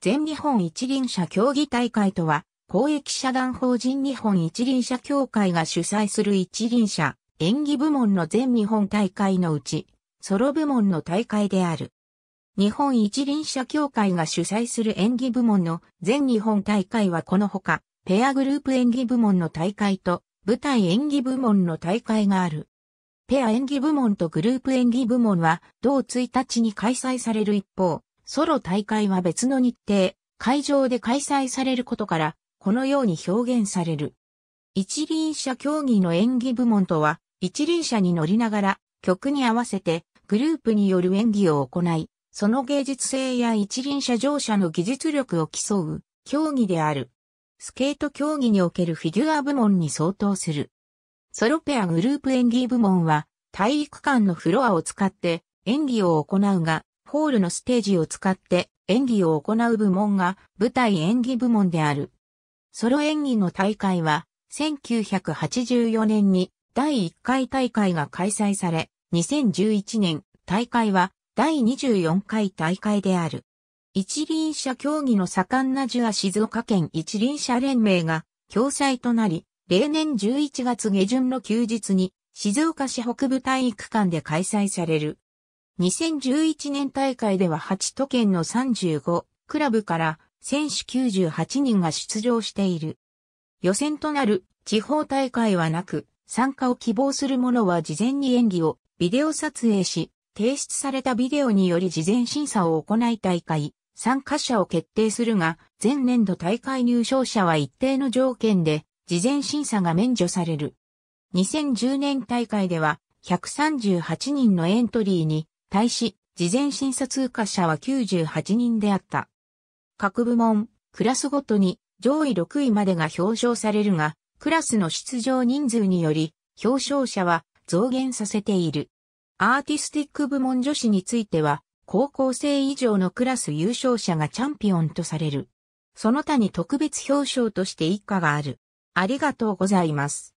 全日本一輪車競技大会とは、公益社団法人日本一輪車協会が主催する一輪車、演技部門の全日本大会のうち、ソロ部門の大会である。日本一輪車協会が主催する演技部門の全日本大会はこのほか、ペアグループ演技部門の大会と、舞台演技部門の大会がある。ペア演技部門とグループ演技部門は、同1日に開催される一方、ソロ大会は別の日程、会場で開催されることから、このように表現される。一輪車競技の演技部門とは、一輪車に乗りながら、曲に合わせて、グループによる演技を行い、その芸術性や一輪車乗車の技術力を競う、競技である。スケート競技におけるフィギュア部門に相当する。ソロペアグループ演技部門は、体育館のフロアを使って演技を行うが、ホールのステージを使って演技を行う部門が舞台演技部門である。ソロ演技の大会は1984年に第1回大会が開催され、2011年大会は第24回大会である。一輪車競技の盛んなジュア静岡県一輪車連盟が共催となり、例年11月下旬の休日に静岡市北部体育館で開催される。2011年大会では8都県の35クラブから選手98人が出場している。予選となる地方大会はなく、参加を希望する者は事前に演技をビデオ撮影し、提出されたビデオにより事前審査を行い大会、参加者を決定するが、前年度大会入賞者は一定の条件で、事前審査が免除される。2010年大会では、138人のエントリーに対し、事前審査通過者は98人であった。各部門、クラスごとに上位6位までが表彰されるが、クラスの出場人数により、表彰者は増減させている。アーティスティック部門女子については、高校生以上のクラス優勝者がチャンピオンとされる。その他に特別表彰として一家がある。ありがとうございます。